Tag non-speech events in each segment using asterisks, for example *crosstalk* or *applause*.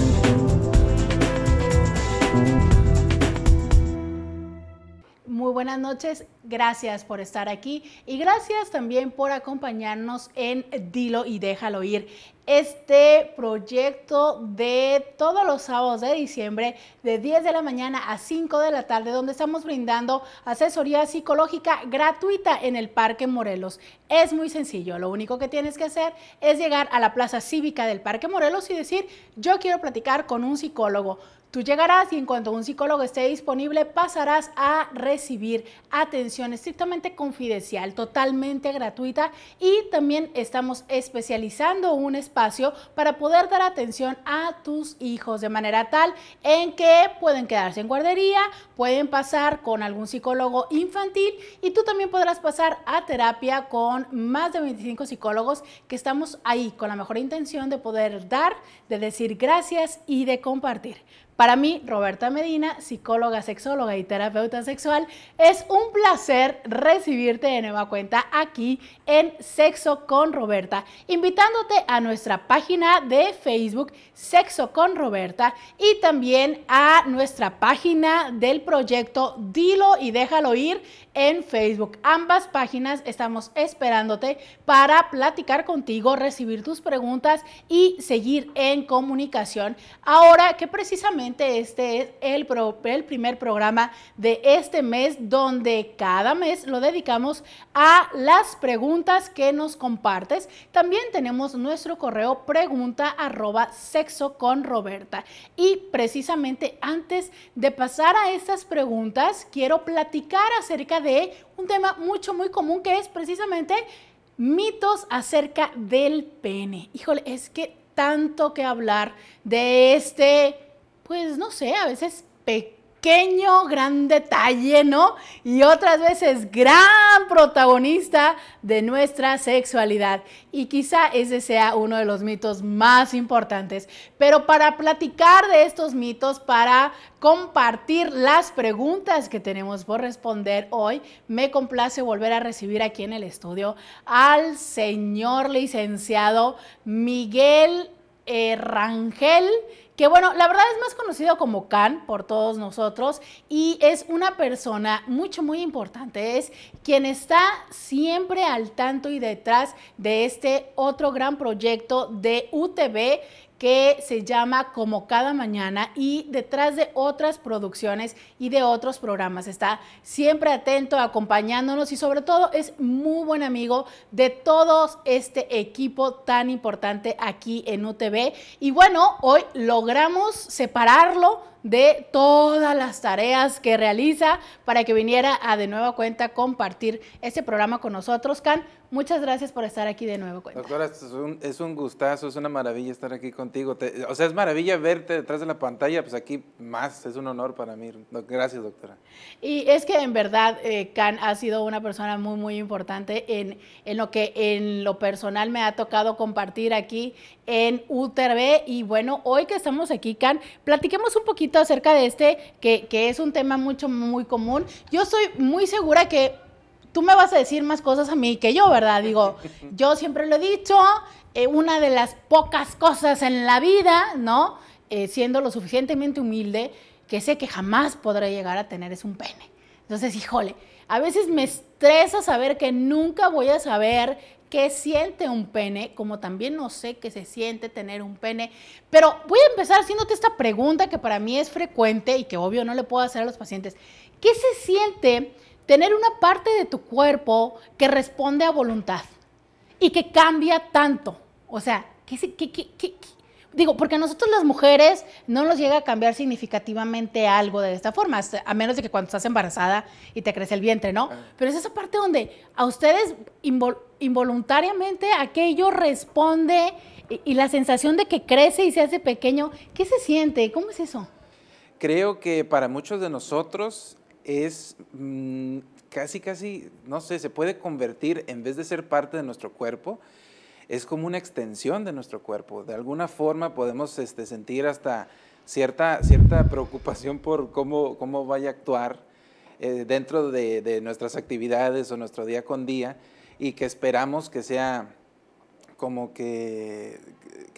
Thank you. noches. Gracias por estar aquí y gracias también por acompañarnos en Dilo y Déjalo Ir, este proyecto de todos los sábados de diciembre de 10 de la mañana a 5 de la tarde, donde estamos brindando asesoría psicológica gratuita en el Parque Morelos. Es muy sencillo, lo único que tienes que hacer es llegar a la plaza cívica del Parque Morelos y decir, yo quiero platicar con un psicólogo. Tú llegarás y en cuanto un psicólogo esté disponible pasarás a recibir atención estrictamente confidencial, totalmente gratuita y también estamos especializando un espacio para poder dar atención a tus hijos de manera tal en que pueden quedarse en guardería, pueden pasar con algún psicólogo infantil y tú también podrás pasar a terapia con más de 25 psicólogos que estamos ahí con la mejor intención de poder dar, de decir gracias y de compartir. Para mí, Roberta Medina, psicóloga, sexóloga y terapeuta sexual, es un placer recibirte de nueva cuenta aquí en Sexo con Roberta, invitándote a nuestra página de Facebook Sexo con Roberta y también a nuestra página del proyecto Dilo y déjalo ir en Facebook. Ambas páginas estamos esperándote para platicar contigo, recibir tus preguntas y seguir en comunicación. Ahora que precisamente este es el, el primer programa de este mes donde cada mes lo dedicamos a las preguntas que nos compartes. También tenemos nuestro correo pregunta arroba sexo con Roberta. Y precisamente antes de pasar a estas preguntas, quiero platicar acerca de un tema mucho, muy común que es precisamente mitos acerca del pene. Híjole, es que tanto que hablar de este pues no sé, a veces pequeño, gran detalle, ¿no? Y otras veces gran protagonista de nuestra sexualidad. Y quizá ese sea uno de los mitos más importantes. Pero para platicar de estos mitos, para compartir las preguntas que tenemos por responder hoy. Me complace volver a recibir aquí en el estudio al señor licenciado Miguel eh, Rangel que bueno, la verdad es más conocido como Khan por todos nosotros y es una persona mucho, muy importante. Es quien está siempre al tanto y detrás de este otro gran proyecto de UTV que se llama Como cada mañana y detrás de otras producciones y de otros programas. Está siempre atento, acompañándonos y sobre todo es muy buen amigo de todo este equipo tan importante aquí en UTV. Y bueno, hoy logramos separarlo de todas las tareas que realiza para que viniera a de nueva cuenta compartir este programa con nosotros. Can, muchas gracias por estar aquí de nuevo. Doctora, es un, gustazo, es una maravilla estar aquí contigo. o sea, es maravilla verte detrás de la pantalla, pues aquí más, es un honor para mí. Gracias, doctora. Y es que en verdad, eh, Can ha sido una persona muy, muy importante en, en lo que en lo personal me ha tocado compartir aquí en UTRB. Y bueno, hoy que estamos aquí, Can, platiquemos un poquito acerca de este, que, es un tema mucho, muy común. Yo estoy muy segura que tú me vas a decir más cosas a mí que yo, ¿verdad? Digo, *laughs* yo siempre lo he dicho, eh, una de las pocas cosas en la vida, ¿no? Eh, siendo lo suficientemente humilde, que sé que jamás podré llegar a tener es un pene. Entonces, híjole, a veces me estresa saber que nunca voy a saber qué siente un pene, como también no sé qué se siente tener un pene. Pero voy a empezar haciéndote esta pregunta que para mí es frecuente y que obvio no le puedo hacer a los pacientes. ¿Qué se siente tener una parte de tu cuerpo que responde a voluntad y que cambia tanto? O sea, ¿qué, qué, qué, qué digo, porque a nosotros las mujeres no nos llega a cambiar significativamente algo de esta forma, a menos de que cuando estás embarazada y te crece el vientre, ¿no? Pero es esa parte donde a ustedes involuntariamente aquello responde y, la sensación de que crece y se hace pequeño, ¿qué se siente? ¿Cómo es eso? Creo que para muchos de nosotros es mm, casi, casi, no sé, se puede convertir, en vez de ser parte de nuestro cuerpo, es como una extensión de nuestro cuerpo. De alguna forma podemos este, sentir hasta cierta, cierta preocupación por cómo, cómo vaya a actuar eh, dentro de, nuestras actividades o nuestro día con día y que esperamos que sea como que,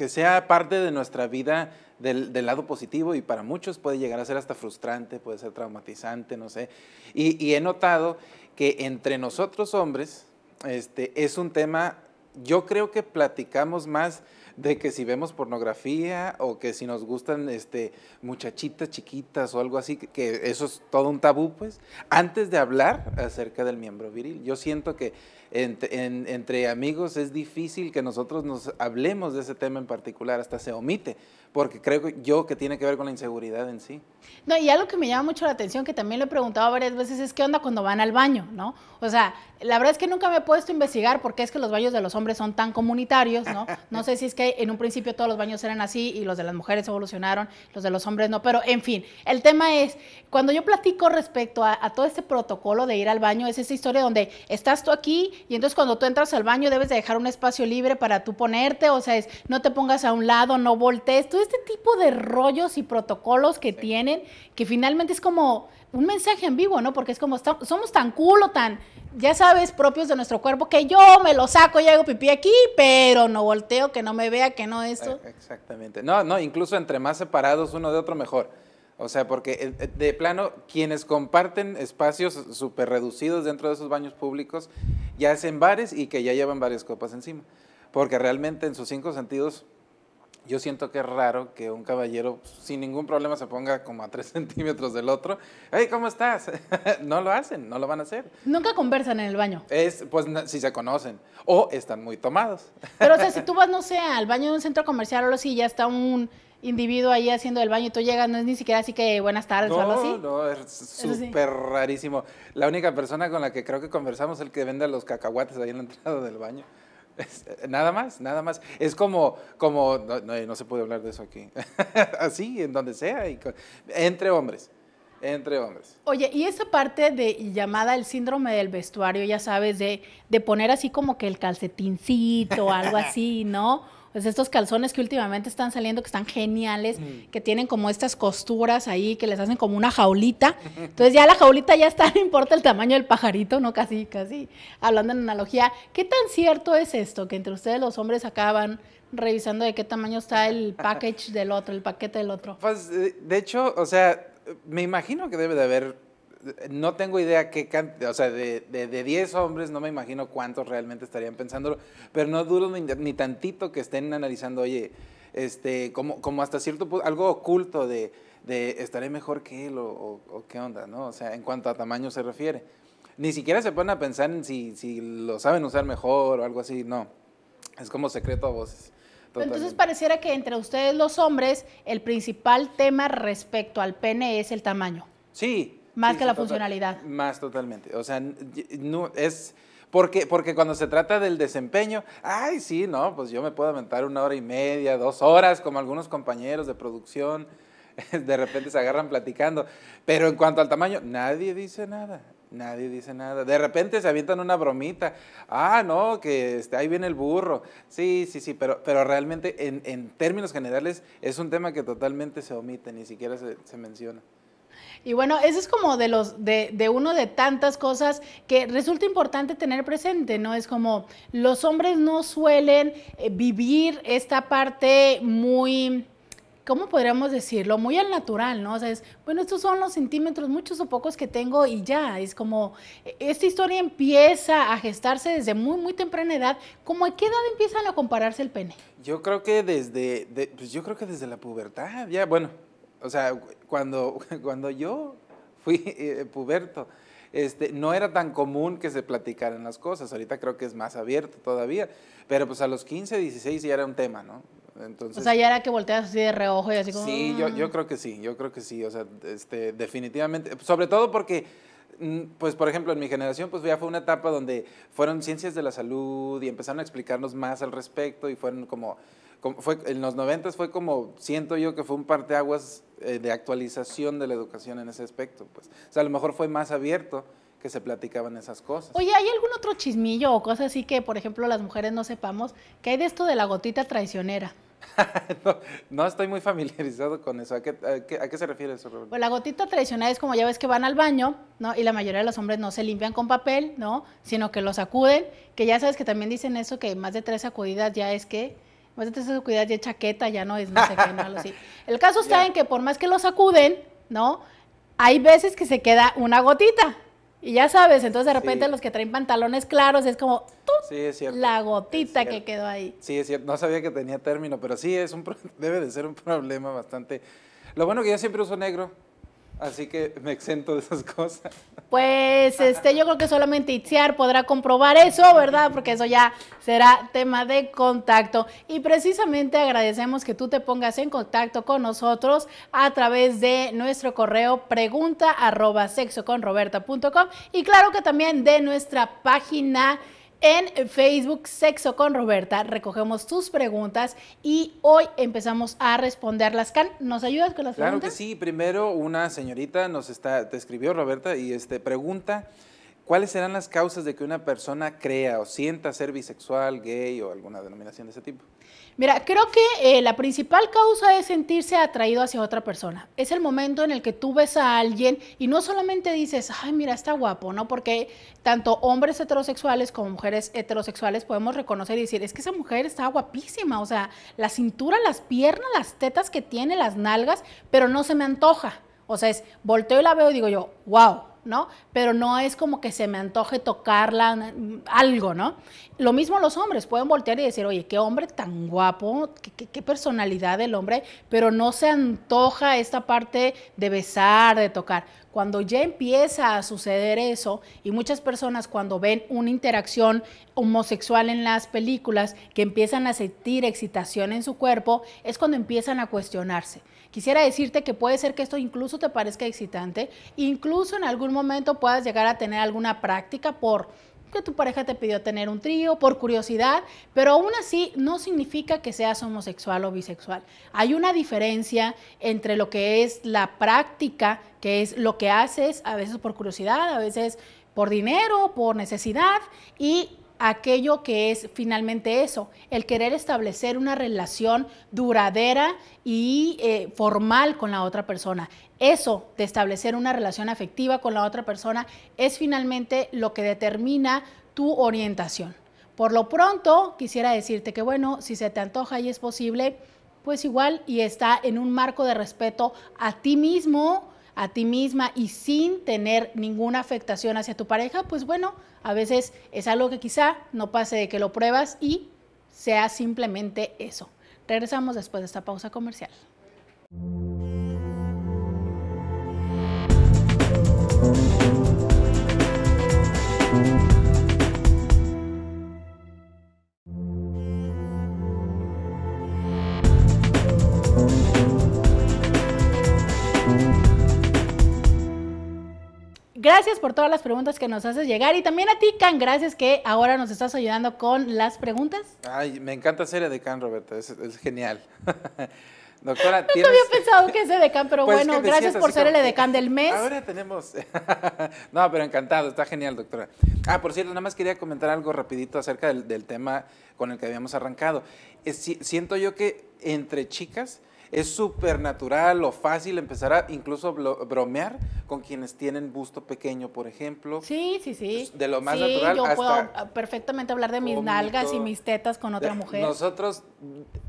sea parte de nuestra vida del, lado positivo y para muchos puede llegar a ser hasta frustrante, puede ser traumatizante, no sé. Y, y he notado que entre nosotros hombres este, es un tema yo creo que platicamos más de que si vemos pornografía o que si nos gustan este, muchachitas chiquitas o algo así, que eso es todo un tabú, pues, antes de hablar acerca del miembro viril. Yo siento que entre amigos es difícil que nosotros nos hablemos de ese tema en particular, hasta se omite porque creo yo que tiene que ver con la inseguridad en sí. No, y algo que me llama mucho la atención, que también le he preguntado varias veces, es qué onda cuando van al baño, ¿no? O sea, la verdad es que nunca me he puesto a investigar qué es que los baños de los hombres son tan comunitarios, ¿no? *laughs* No sé si es que en un principio todos los baños eran así y los de las mujeres evolucionaron, los de los hombres no, pero en fin, el tema es, cuando yo platico respecto a, todo este protocolo de ir al baño, es esa historia donde estás tú aquí y entonces cuando tú entras al baño debes de dejar un espacio libre para tú ponerte, o sea, es no te pongas a un lado, no voltees, tú este tipo de rollos y protocolos que tienen, que finalmente es como un mensaje en vivo, ¿no? Porque es como, somos tan culo, tan, ya sabes, propios de nuestro cuerpo, que yo me lo saco y hago pipí aquí, pero no volteo, que no me vea, que no esto. Eh, exactamente. No, no, incluso entre más separados uno de otro, mejor. O sea, porque eh, eh, de plano, quienes comparten espacios súper reducidos dentro de esos baños públicos, ya hacen bares y que ya llevan varias copas encima. Porque realmente en sus cinco sentidos yo siento que es raro que un caballero sin ningún problema se ponga como a tres *laughs* centímetros del otro. Hey, ¿cómo estás? *laughs* no lo hacen, no lo van a hacer. Nunca conversan en el baño. Es, pues si se conocen. O están muy tomados. *laughs* Pero, o sea, si tú vas, no sé, al baño de un centro comercial o algo así, ya está un individuo ahí haciendo el baño y tú llegas, no es ni siquiera así que buenas tardes o algo así. No, es súper rarísimo. La única persona con la que creo que conversamos es el que vende los cacahuates ahí en la entrada del baño. *laughs* Nada más, nada más. Es como, como no, se puede hablar de eso aquí. *laughs* Así, en donde sea, y entre hombres. Entre hombres. Oye, y esa parte de llamada el síndrome del vestuario, ya sabes, de, de poner así como que el calcetincito, algo así, ¿no? pues estos calzones que últimamente están saliendo, que están geniales, mm. que tienen como estas costuras ahí, que les hacen como una jaulita. Entonces ya la jaulita ya está, *laughs* no importa el tamaño del pajarito, ¿no? Casi, casi. Hablando en analogía, ¿qué tan cierto es esto? Que entre ustedes los hombres acaban revisando de qué tamaño está el *laughs* package del otro, el paquete del otro. Pues, eh, de hecho, o sea, me imagino que debe de haber no tengo idea qué cantidad, o sea, de, de, 10 hombres no me imagino cuántos realmente estarían pensando pero no dudo ni, tantito que estén analizando, oye, este, como, como hasta cierto punto, algo oculto de, estaré mejor que él o, qué onda, ¿no? O sea, en cuanto a tamaño se refiere. Ni siquiera se ponen a pensar en si, lo saben usar mejor o algo así, no. Es como secreto a voces. Entonces pareciera que entre ustedes los hombres el principal tema respecto al pene es el tamaño. Sí, más que la funcionalidad. Más totalmente. O sea, no, es... Porque, porque cuando se trata del desempeño, ay, sí, no, pues yo me puedo aventar una hora y media, dos horas, como algunos compañeros de producción, *laughs* de repente se agarran platicando. Pero en cuanto al tamaño, nadie dice nada. Nadie dice nada. De repente se avientan una bromita. Ah, no, que este, ahí viene el burro. Sí, sí, sí, pero, pero realmente en, en, términos generales es un tema que totalmente se omite, ni siquiera se menciona. Y bueno, eso es como de los de, de, uno de tantas cosas que resulta importante tener presente, ¿no? Es como los hombres no suelen eh, vivir esta parte muy ¿cómo podríamos decirlo? Muy al natural, ¿no? O sea, es, bueno, estos son los centímetros, muchos o pocos que tengo y ya, es como, e, esta historia empieza a gestarse desde muy, muy temprana edad. ¿Cómo a qué edad empiezan a compararse el pene? Yo creo que desde, pues yo creo que desde la pubertad, ya, bueno, o sea, cuando, *laughs* cuando yo fui eh, puberto, este, no era tan común que se platicaran las cosas. Ahorita creo que es más abierto todavía. Pero pues a los 15, 16 ya era un tema, ¿no? Entonces, o sea, ya era que volteas así de reojo y así como... Sí, yo, yo ah". creo que sí, yo creo que sí. O sea, este, definitivamente. Sobre todo porque, mm, pues por ejemplo, en mi generación, pues ya fue una etapa donde fueron ciencias de la salud y empezaron a explicarnos más al respecto y fueron como fue, en los 90 fue como, siento yo que fue un parteaguas eh, de actualización de la educación en ese aspecto. Pues. O sea, a lo mejor fue más abierto que se platicaban esas cosas. Oye, ¿hay algún otro chismillo o cosa así que, por ejemplo, las mujeres no sepamos? ¿Qué hay de esto de la gotita traicionera? *laughs* no, estoy muy familiarizado con eso. ¿A qué, a qué, se refiere eso, Pues la gotita traicionera es como ya ves que van al baño, ¿no? Y la mayoría de los hombres no se limpian con papel, ¿no? Sino que los sacuden, que ya sabes que también dicen eso, que más de tres sacudidas ya es que pues entonces ya de chaqueta, ya no es no *laughs* El caso está en que por más que lo sacuden, ¿no? Hay veces que se queda una gotita. Y ya sabes, entonces de repente los que traen pantalones claros es como la gotita que quedó ahí. Sí, es cierto. No sabía que tenía término, pero sí es un *laughs* debe de ser un problema bastante. Lo bueno que yo siempre uso negro, Así que me exento de esas cosas. Pues este, yo creo que solamente Itziar podrá comprobar eso, ¿verdad? Porque eso ya será tema de contacto. Y precisamente agradecemos que tú te pongas en contacto con nosotros a través de nuestro correo pregunta arroba y claro que también de nuestra página en Facebook Sexo con Roberta. Recogemos tus preguntas y hoy empezamos a responderlas. Can, ¿nos ayudas con las preguntas? Claro que sí. Primero, una señorita nos está, te escribió Roberta y este, pregunta, ¿cuáles serán las causas de que una persona crea o sienta ser bisexual, gay o alguna denominación de ese tipo? Mira, creo que eh, la principal causa es sentirse atraído hacia otra persona. Es el momento en el que tú ves a alguien y no solamente dices, ay, mira, está guapo, ¿no? Porque tanto hombres heterosexuales como mujeres heterosexuales podemos reconocer y decir, es que esa mujer está guapísima, o sea, la cintura, las piernas, las tetas que tiene, las nalgas, pero no se me antoja. O sea, es volteo y la veo y digo yo, wow, pero no es como que se me antoje tocarla, algo, ¿no? Lo mismo los hombres, pueden voltear y decir, oye, qué hombre tan guapo, qué, personalidad del hombre, pero no se antoja esta parte de besar, de tocar. Cuando ya empieza a suceder eso, y muchas personas cuando ven una interacción homosexual en las películas, que empiezan a sentir excitación en su cuerpo, es cuando empiezan a cuestionarse. Quisiera decirte que puede ser que esto incluso te parezca excitante, incluso en algún momento puedas llegar a tener alguna práctica por que tu pareja te pidió tener un trío por curiosidad, pero aún así no significa que seas homosexual o bisexual. Hay una diferencia entre lo que es la práctica, que es lo que haces a veces por curiosidad, a veces por dinero, por necesidad, y aquello que es finalmente eso, el querer establecer una relación duradera y eh, formal con la otra persona. Eso de establecer una relación afectiva con la otra persona es finalmente lo que determina tu orientación. Por lo pronto, quisiera decirte que bueno, si se te antoja y es posible, pues igual y está en un marco de respeto a ti mismo, a ti misma y sin tener ninguna afectación hacia tu pareja, pues bueno, a veces es algo que quizá no pase de que lo pruebas y sea simplemente eso. Regresamos después de esta pausa comercial. Gracias por todas las preguntas que nos haces llegar y también a ti, Can, gracias que ahora nos estás ayudando con las preguntas. Ay, me encanta ser edecán, Roberta, es, genial. *laughs* Doctora, había pensado que es edecán, pero *laughs* pues, bueno, gracias por ser el edecán del mes. Ahora tenemos... *laughs* no, pero encantado, está genial, doctora. Ah, por cierto, nada más quería comentar algo rapidito acerca del, tema con el que habíamos arrancado. Eh, siento yo que entre chicas es súper natural o fácil empezar a incluso bromear con quienes tienen busto pequeño, por ejemplo. Sí, sí, sí. De lo más sí, Yo puedo ah, perfectamente hablar de mis nalgas y mis tetas con otra mujer. Nosotros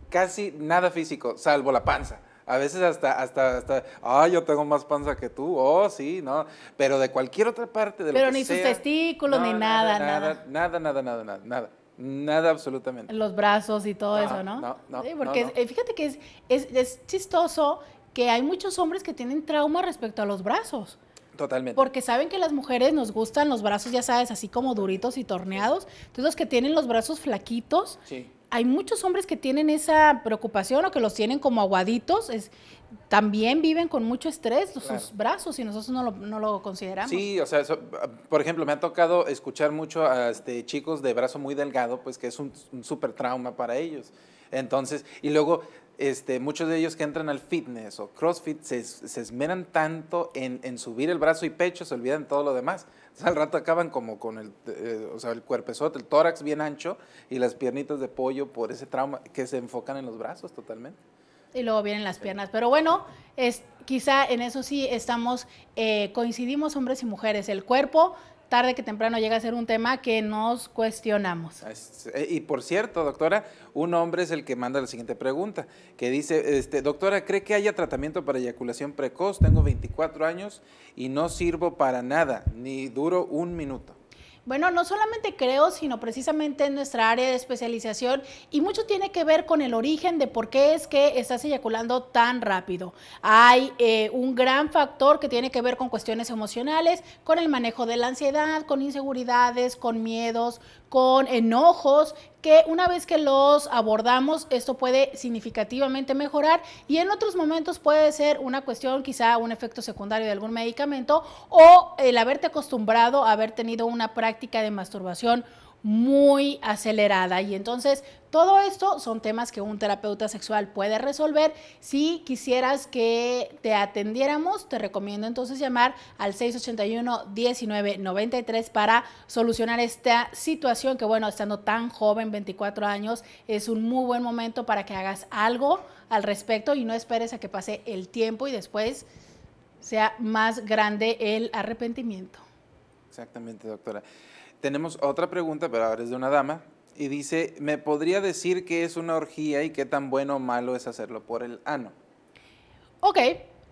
casi nada físico, salvo la panza. A veces hasta, hasta, hasta, ah, yo tengo más panza que tú, oh, sí, no, pero de cualquier otra parte de Pero lo ni sus testículos, ni nada, nada. Nada, nada, nada, nada, nada. Nada, absolutamente. Los brazos y todo eso, ¿no? No, no. porque eh, fíjate que es, chistoso que hay muchos hombres que tienen trauma respecto a los brazos. Totalmente. Porque saben que las mujeres nos gustan los brazos, ya sabes, así como duritos y torneados. Entonces, los que tienen los brazos flaquitos. hay muchos hombres que tienen esa preocupación o que los tienen como aguaditos, es, también viven con mucho estrés sus brazos y nosotros no lo, no consideramos. Sí, o sea, por ejemplo, me ha tocado escuchar mucho a este, chicos de brazo muy delgado, pues que es un, súper trauma para ellos. Entonces, y luego este, muchos de ellos que entran al fitness o CrossFit se, esmeran tanto en, subir el brazo y pecho, se olvidan todo lo demás. sea, al rato acaban como con el, eh, o el cuerpezote, el tórax bien ancho y las piernitas de pollo por ese trauma que se enfocan en los brazos totalmente y luego vienen las piernas. Pero bueno, es, quizá en eso sí estamos, eh, coincidimos hombres y mujeres. El cuerpo, tarde que temprano, llega a ser un tema que nos cuestionamos. Eh, y por cierto, doctora, un hombre es el que manda la siguiente pregunta, que dice, este, doctora, ¿cree que haya tratamiento para eyaculación precoz? Tengo 24 años y no sirvo para nada, ni duro un minuto. Bueno, no solamente creo, sino precisamente en nuestra área de especialización y mucho tiene que ver con el origen de por qué es que estás eyaculando tan rápido. Hay eh, un gran factor que tiene que ver con cuestiones emocionales, con el manejo de la ansiedad, con inseguridades, con miedos, con enojos que una vez que los abordamos, esto puede significativamente mejorar y en otros momentos puede ser una cuestión, quizá un efecto secundario de algún medicamento o el haberte acostumbrado a haber tenido una práctica de masturbación muy acelerada. Y entonces, todo esto son temas que un terapeuta sexual puede resolver. Si quisieras que te atendiéramos, te recomiendo entonces llamar al 681-1993 para solucionar esta situación que, bueno, estando tan joven, 24 años, es un muy buen momento para que hagas algo al respecto y no esperes a que pase el tiempo y después sea más grande el arrepentimiento. Exactamente, doctora. Tenemos otra pregunta, pero ahora es de una dama. Y dice, ¿me podría decir qué es una orgía y qué tan bueno o malo es hacerlo por el ano? Ok,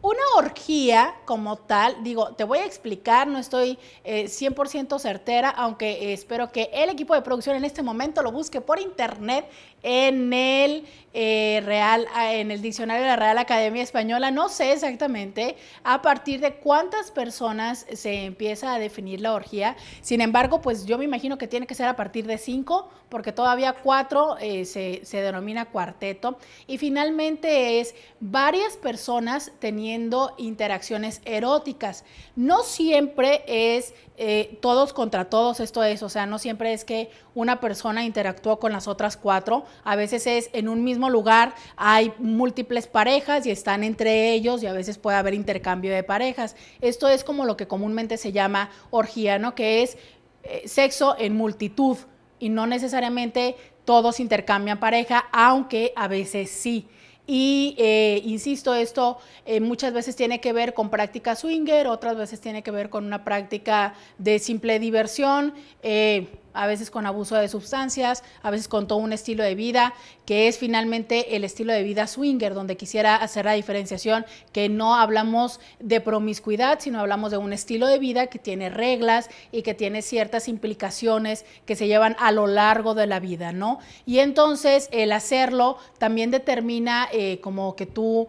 una orgía como tal, digo, te voy a explicar, no estoy 100% eh, certera, aunque espero que el equipo de producción en este momento lo busque por internet en el eh, Real, ah, en el diccionario de la Real Academia Española. No sé exactamente a partir de cuántas personas se empieza a definir la orgía. Sin embargo, pues yo me imagino que tiene que ser a partir de cinco, porque todavía cuatro eh, se, denomina cuarteto. Y finalmente es varias personas teniendo interacciones eróticas. No siempre es eh, todos contra todos, esto es, o sea, no siempre es que una persona interactúa con las otras cuatro. A veces es en un mismo lugar, hay múltiples parejas y están entre ellos y a veces puede haber intercambio de parejas. Esto es como lo que comúnmente se llama orgía, ¿no? Que es eh, sexo en multitud y no necesariamente todos intercambian pareja, aunque a veces sí. Y eh, insisto, esto eh, muchas veces tiene que ver con práctica swinger, otras veces tiene que ver con una práctica de simple diversión. Eh, a veces con abuso de sustancias, a veces con todo un estilo de vida, que es finalmente el estilo de vida swinger, donde quisiera hacer la diferenciación que no hablamos de promiscuidad, sino hablamos de un estilo de vida que tiene reglas y que tiene ciertas implicaciones que se llevan a lo largo de la vida, ¿no? Y entonces el hacerlo también determina eh, como que tú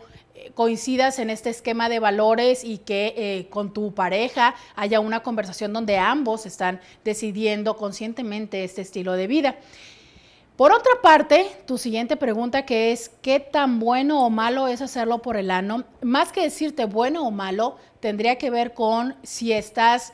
coincidas en este esquema de valores y que eh, con tu pareja haya una conversación donde ambos están decidiendo conscientemente este estilo de vida. Por otra parte, tu siguiente pregunta que es, ¿qué tan bueno o malo es hacerlo por el ano? Más que decirte bueno o malo, tendría que ver con si estás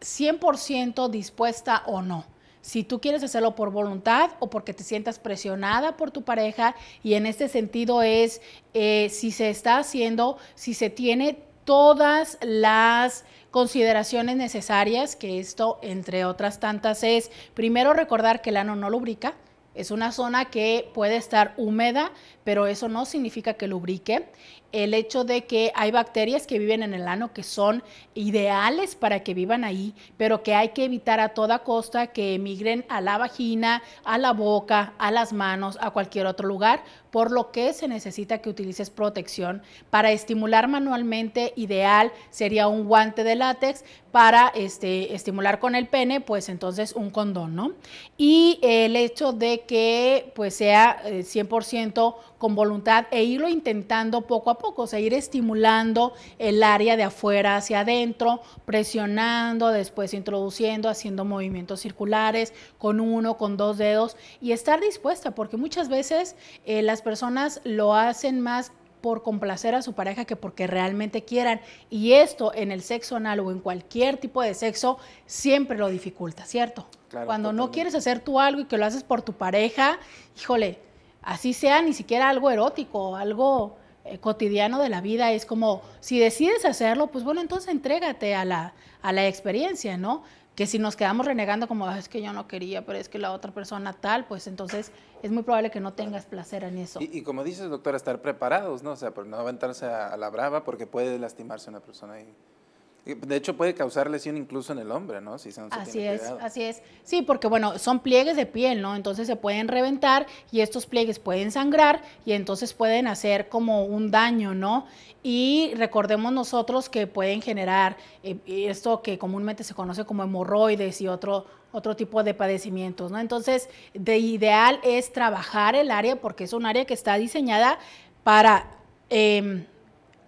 100% dispuesta o no. Si tú quieres hacerlo por voluntad o porque te sientas presionada por tu pareja y en este sentido es eh, si se está haciendo, si se tiene todas las consideraciones necesarias, que esto, entre otras tantas, es primero recordar que el ano no lubrica, es una zona que puede estar húmeda, pero eso no significa que lubrique el hecho de que hay bacterias que viven en el ano que son ideales para que vivan ahí, pero que hay que evitar a toda costa que emigren a la vagina, a la boca, a las manos, a cualquier otro lugar, por lo que se necesita que utilices protección. Para estimular manualmente, ideal sería un guante de látex, para este, estimular con el pene, pues entonces un condón, ¿no? Y el hecho de que pues sea 100% eh, con voluntad e irlo intentando poco a poco, ir estimulando el área de afuera hacia adentro, presionando, después introduciendo, haciendo movimientos circulares con uno, con dos dedos y estar dispuesta, porque muchas veces eh, las personas lo hacen más por complacer a su pareja que porque realmente quieran. Y esto en el sexo análogo, en cualquier tipo de sexo siempre lo dificulta, ¿cierto? Claro, Cuando no quieres hacer tú algo y que lo haces por tu pareja, híjole, así sea ni siquiera algo erótico, algo eh, cotidiano de la vida es como, si decides hacerlo, pues bueno, entonces entrégate a la, a la experiencia, ¿no? Que si nos quedamos renegando como, ah, es que yo no quería, pero es que la otra persona tal, pues entonces es muy probable que no tengas placer en eso. Y, como dices, doctora, estar preparados, ¿no? O sea, no aventarse a, la brava porque puede lastimarse una persona ahí. De hecho, puede causar lesión incluso en el hombre, ¿no? Si así es, así es. Sí, porque bueno, son pliegues de piel, ¿no? Entonces se pueden reventar y estos pliegues pueden sangrar y entonces pueden hacer como un daño, ¿no? Y recordemos nosotros que pueden generar eh, esto que comúnmente se conoce como hemorroides y otro, otro tipo de padecimientos, ¿no? Entonces, de ideal es trabajar el área porque es un área que está diseñada para... Em,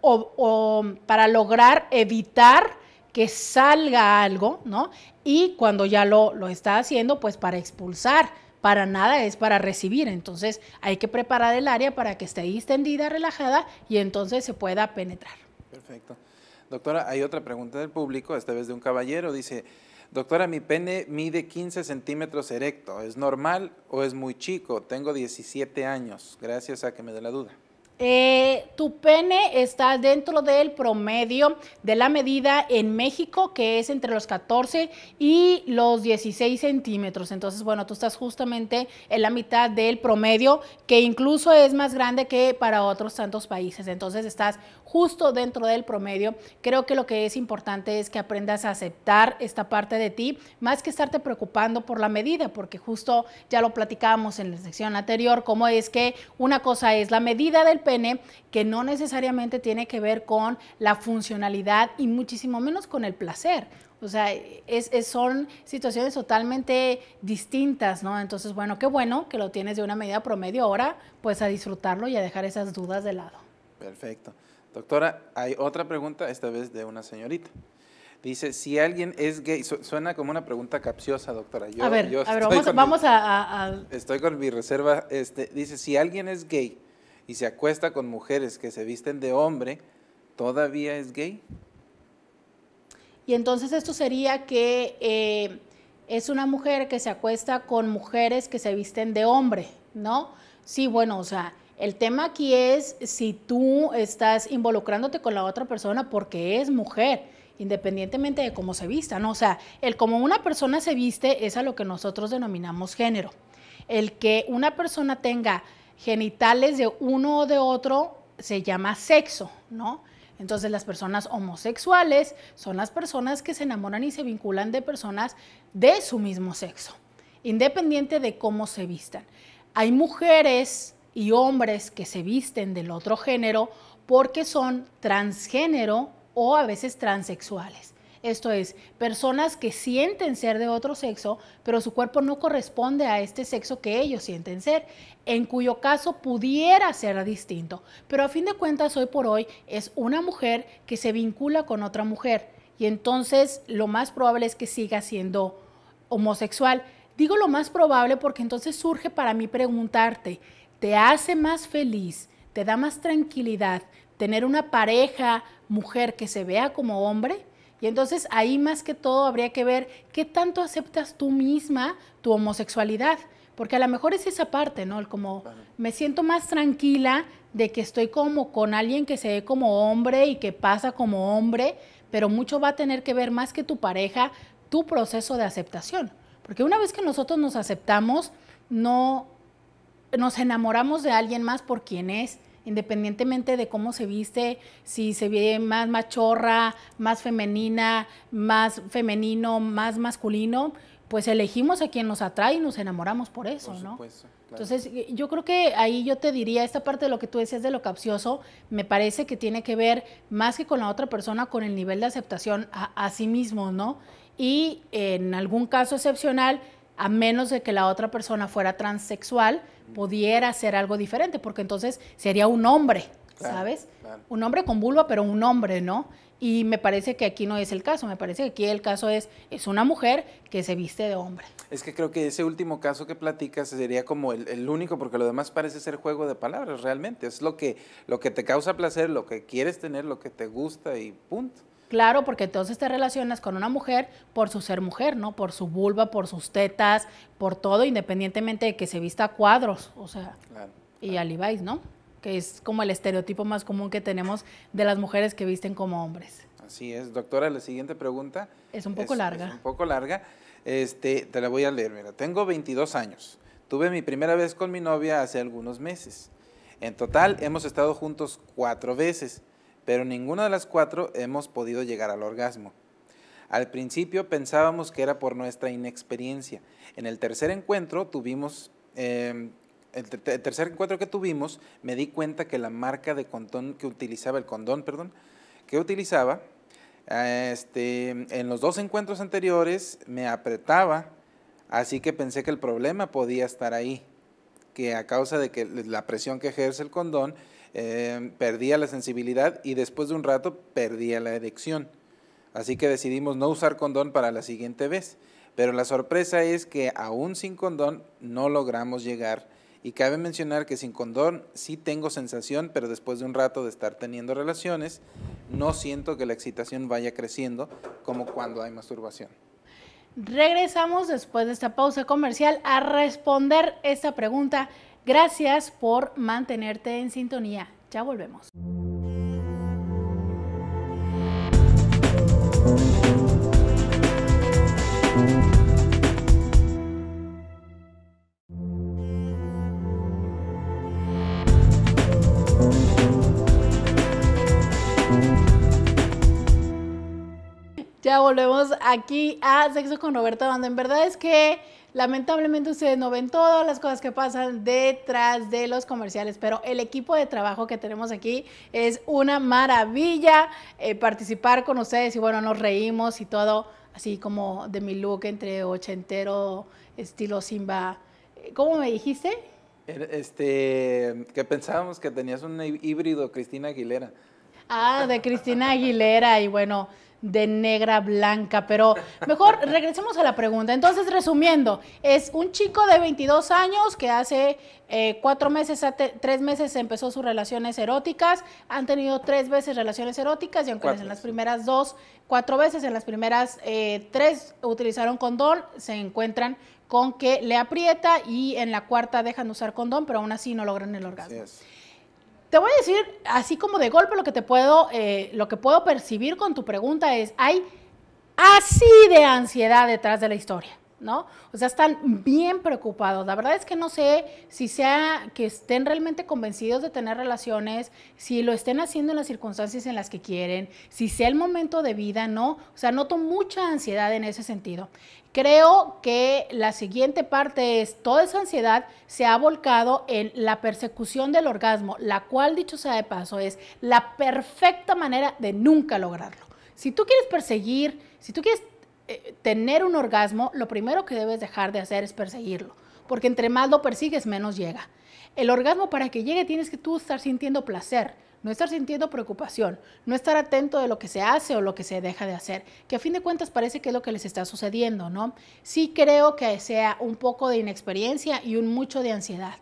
o, para lograr evitar que salga algo, ¿no? Y cuando ya lo, lo está haciendo, pues para expulsar, para nada es para recibir. Entonces hay que preparar el área para que esté distendida, relajada y entonces se pueda penetrar. Perfecto. Doctora, hay otra pregunta del público, esta vez de un caballero. Dice, doctora, mi pene mide 15 centímetros erecto. ¿Es normal o es muy chico? Tengo 17 años. Gracias a que me dé la duda. Eh, tu pene está dentro del promedio de la medida en México, que es entre los 14 y los 16 centímetros. Entonces, bueno, tú estás justamente en la mitad del promedio, que incluso es más grande que para otros tantos países. Entonces, estás justo dentro del promedio. Creo que lo que es importante es que aprendas a aceptar esta parte de ti, más que estarte preocupando por la medida, porque justo ya lo platicábamos en la sección anterior, cómo es que una cosa es la medida del pene que no necesariamente tiene que ver con la funcionalidad y muchísimo menos con el placer. O sea, son situaciones totalmente distintas, ¿no? Entonces, bueno, qué bueno que lo tienes de una medida promedio ahora, pues a disfrutarlo y a dejar esas dudas de lado. Perfecto. Doctora, hay otra pregunta, esta vez de una señorita. Dice, si alguien es gay, suena como una pregunta capciosa, doctora. Yo, a ver, yo vamos, a, Estoy con mi reserva. Este, dice, si alguien es gay, y se acuesta con mujeres que se visten de hombre, ¿todavía es gay? Y entonces esto sería que eh, es una mujer que se acuesta con mujeres que se visten de hombre, ¿no? Sí, bueno, o sea, el tema aquí es si tú estás involucrándote con la otra persona porque es mujer, independientemente de cómo se vista, ¿no? O sea, el cómo una persona se viste es a lo que nosotros denominamos género. El que una persona tenga genitales de uno o de otro se llama sexo, ¿no? Entonces las personas homosexuales son las personas que se enamoran y se vinculan de personas de su mismo sexo, independiente de cómo se vistan. Hay mujeres y hombres que se visten del otro género porque son transgénero o a veces transexuales. Esto es, personas que sienten ser de otro sexo, pero su cuerpo no corresponde a este sexo que ellos sienten ser, en cuyo caso pudiera ser distinto. Pero a fin de cuentas, hoy por hoy es una mujer que se vincula con otra mujer y entonces lo más probable es que siga siendo homosexual. Digo lo más probable porque entonces surge para mí preguntarte, ¿te hace más feliz? ¿Te da más tranquilidad tener una pareja mujer que se vea como hombre? Y entonces ahí más que todo habría que ver qué tanto aceptas tú misma tu homosexualidad. Porque a lo mejor es esa parte, ¿no? como me siento más tranquila de que estoy como con alguien que se ve como hombre y que pasa como hombre, pero mucho va a tener que ver más que tu pareja, tu proceso de aceptación. Porque una vez que nosotros nos aceptamos, no nos enamoramos de alguien más por quien es, independientemente de cómo se viste, si se ve más machorra, más femenina, más femenino, más masculino, pues elegimos a quien nos atrae y nos enamoramos por eso, ¿no? Entonces, yo creo que ahí yo te diría, esta parte de lo que tú decías de lo capcioso, me parece que tiene que ver más que con la otra persona, con el nivel de aceptación a sí mismo, ¿no? Y en algún caso excepcional, a menos de que la otra persona fuera transexual, pudiera hacer algo diferente, porque entonces sería un hombre, ¿sabes? Un hombre con vulva, pero un hombre, ¿no? Y me parece que aquí no es el caso, me parece que aquí el caso es, es una mujer que se viste de hombre. Es que creo que ese último caso que platicas sería como el, el, único, porque lo demás parece ser juego de palabras, realmente. Es lo que, lo que te causa placer, lo que quieres tener, lo que te gusta y punto. Claro, porque entonces te relacionas con una mujer por su ser mujer, ¿no? Por su vulva, por sus tetas, por todo, independientemente de que se vista a cuadros, o sea, claro, y claro. ¿no? Que es como el estereotipo más común que tenemos de las mujeres que visten como hombres. Así es, doctora, la siguiente pregunta. Es un poco larga. Es un poco larga. Este, te la voy a leer, mira. Tengo 22 años. Tuve mi primera vez con mi novia hace algunos meses. En total, hemos estado juntos cuatro veces pero ninguna de las cuatro hemos podido llegar al orgasmo. Al principio pensábamos que era por nuestra inexperiencia. En el tercer encuentro tuvimos... Em, el, tercer encuentro que tuvimos, me di cuenta que la marca de condón que utilizaba, el condón, perdón, que utilizaba, este, en los dos encuentros anteriores me apretaba, así que pensé que el problema podía estar ahí, que a causa de que la presión que ejerce el condón Em, perdía la sensibilidad y después de un rato perdía la erección. Así que decidimos no usar condón para la siguiente vez. Pero la sorpresa es que aún sin condón no logramos llegar. Y cabe mencionar que sin condón sí tengo sensación, pero después de un rato de estar teniendo relaciones, no siento que la excitación vaya creciendo como cuando hay masturbación. Regresamos después de esta pausa comercial a responder esta pregunta Gracias por mantenerte en sintonía. Ya volvemos. Ya volvemos aquí a Sexo con Roberto, donde en verdad es que Lamentablemente ustedes no ven todas las cosas que pasan detrás de los comerciales, pero el equipo de trabajo que tenemos aquí es una maravilla eh, participar con ustedes y bueno, nos reímos y todo, así como de mi look entre ochentero, estilo Simba. Eh, ¿Cómo me dijiste? Er, este, que pensábamos que tenías un híbrido Cristina Aguilera. Ah, de Cristina Aguilera y bueno, de negra blanca, pero mejor regresemos a la pregunta. Entonces, resumiendo, es un chico de 22 años que hace eh, cuatro meses, tres meses empezó sus relaciones eróticas, han tenido tres veces relaciones eróticas y aunque en las primeras dos, cuatro veces, en las primeras eh, tres utilizaron condón, se encuentran con que le aprieta y en la cuarta dejan usar condón, pero aún así no logran el orgasmo. Te voy a decir, así como de golpe, lo que te puedo, eh, lo que puedo percibir con tu pregunta es, hay así de ansiedad detrás de la historia. ¿no? O sea, están bien preocupados. La verdad es que no sé si sea que estén realmente convencidos de tener relaciones, si lo estén haciendo en las circunstancias en las que quieren, si sea el momento de vida, ¿no? O sea, noto mucha ansiedad en ese sentido. Creo que la siguiente parte es, toda esa ansiedad se ha volcado en la persecución del orgasmo, la cual, dicho sea de paso, es la perfecta manera de nunca lograrlo. Si tú quieres perseguir, si tú quieres eh, tener un orgasmo, lo primero que debes dejar de hacer es perseguirlo, porque entre más lo persigues, menos llega. El orgasmo para que llegue tienes que tú estar sintiendo placer, no estar sintiendo preocupación, no estar atento de lo que se hace o lo que se deja de hacer, que a fin de cuentas parece que es lo que les está sucediendo, ¿no? Sí creo que sea un poco de inexperiencia y un mucho de ansiedad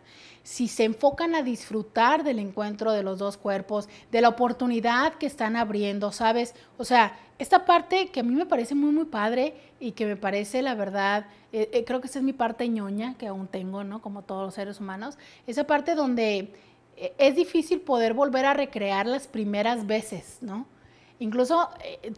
si se enfocan a disfrutar del encuentro de los dos cuerpos, de la oportunidad que están abriendo, ¿sabes? O sea, esta parte que a mí me parece muy, muy padre y que me parece, la verdad, eh, eh, creo que esa es mi parte ñoña que aún tengo, ¿no? Como todos los seres humanos, esa parte donde eh, es difícil poder volver a recrear las primeras veces, ¿no? Incluso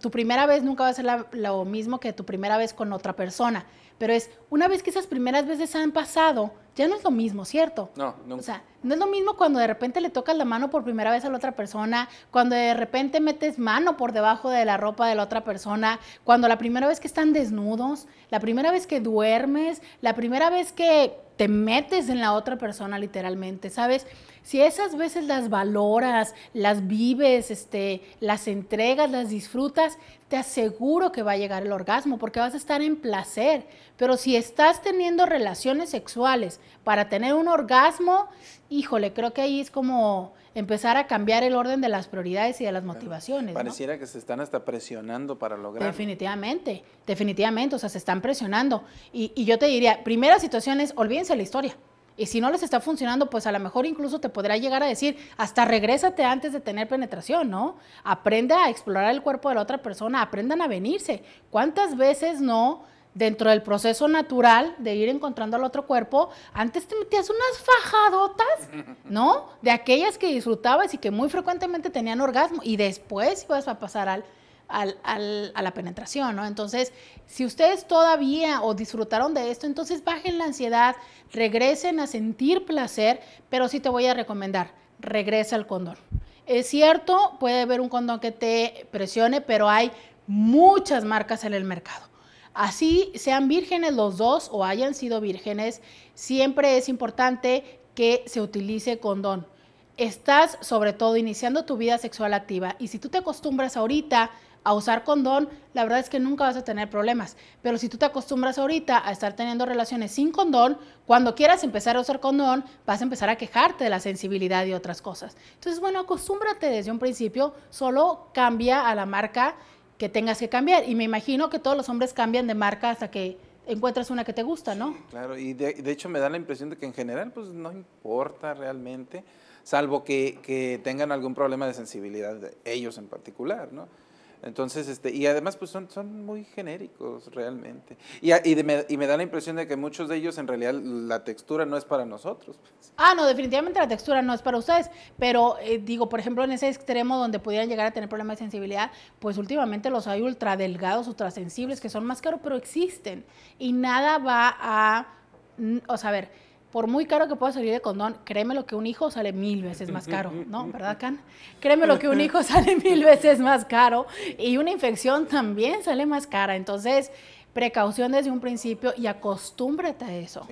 tu primera vez nunca va a ser lo mismo que tu primera vez con otra persona, pero es una vez que esas primeras veces han pasado, ya no es lo mismo, ¿cierto? No, no. O sea, no es lo mismo cuando de repente le tocas la mano por primera vez a la otra persona, cuando de repente metes mano por debajo de la ropa de la otra persona, cuando la primera vez que están desnudos, la primera vez que duermes, la primera vez que te metes en la otra persona literalmente, ¿sabes? Si esas veces las valoras, las vives, este, las entregas, las disfrutas, te aseguro que va a llegar el orgasmo porque vas a estar en placer. Pero si estás teniendo relaciones sexuales para tener un orgasmo, híjole, creo que ahí es como empezar a cambiar el orden de las prioridades y de las motivaciones. Pareciera que se están hasta presionando para lograrlo. Definitivamente, definitivamente, o sea, se están presionando. Y, y yo te diría, primera situación es, olvídense la historia. Y si no les está funcionando, pues a lo mejor incluso te podrá llegar a decir, hasta regrésate antes de tener penetración, ¿no? Aprenda a explorar el cuerpo de la otra persona, aprendan a venirse. ¿Cuántas veces no? Dentro del proceso natural de ir encontrando al otro cuerpo, antes te metías unas fajadotas, *laughs* ¿no? De aquellas que disfrutabas y que muy frecuentemente tenían orgasmo y después ibas a pasar al a la penetración, ¿no? Entonces, si ustedes todavía o disfrutaron de esto, entonces bajen la ansiedad, regresen a sentir placer, pero sí te voy a recomendar, regresa al condón. Es cierto, puede haber un condón que te presione, pero hay muchas marcas en el mercado. Así sean vírgenes los dos o hayan sido vírgenes, siempre es importante que se utilice condón. Estás sobre todo iniciando tu vida sexual activa y si tú te acostumbras ahorita a usar condón, la verdad es que nunca vas a tener problemas. Pero si tú te acostumbras ahorita a estar teniendo relaciones sin condón, cuando quieras empezar a usar condón, vas a empezar a quejarte de la sensibilidad y otras cosas. Entonces, bueno, acostúmbrate desde un principio, solo cambia a la marca que tengas que cambiar. Y me imagino que todos los hombres cambian de marca hasta que encuentras una que te gusta, ¿no? claro, y de, hecho me da la impresión de que en general pues no importa realmente, salvo que, que tengan algún problema de sensibilidad ellos en particular, ¿no? Entonces, este, y además pues son, son muy genéricos realmente. Y, y, me, da la impresión de que muchos de ellos en realidad la textura no es para nosotros. Pues. Ah, no, definitivamente la textura no es para ustedes, pero eh, digo, por ejemplo, en ese extremo donde pudieran llegar a tener problemas de sensibilidad, pues últimamente los hay ultra delgados, ultra sensibles, que son más caros, pero existen. Y nada va a, o sea, a ver, por muy caro que pueda salir de condón, créeme lo que un hijo sale mil veces más caro, *laughs* ¿no? ¿Verdad, Can? Créeme lo que un hijo *laughs* sale mil veces más caro y una infección también sale más cara. Entonces, precaución desde un principio y acostúmbrate a eso.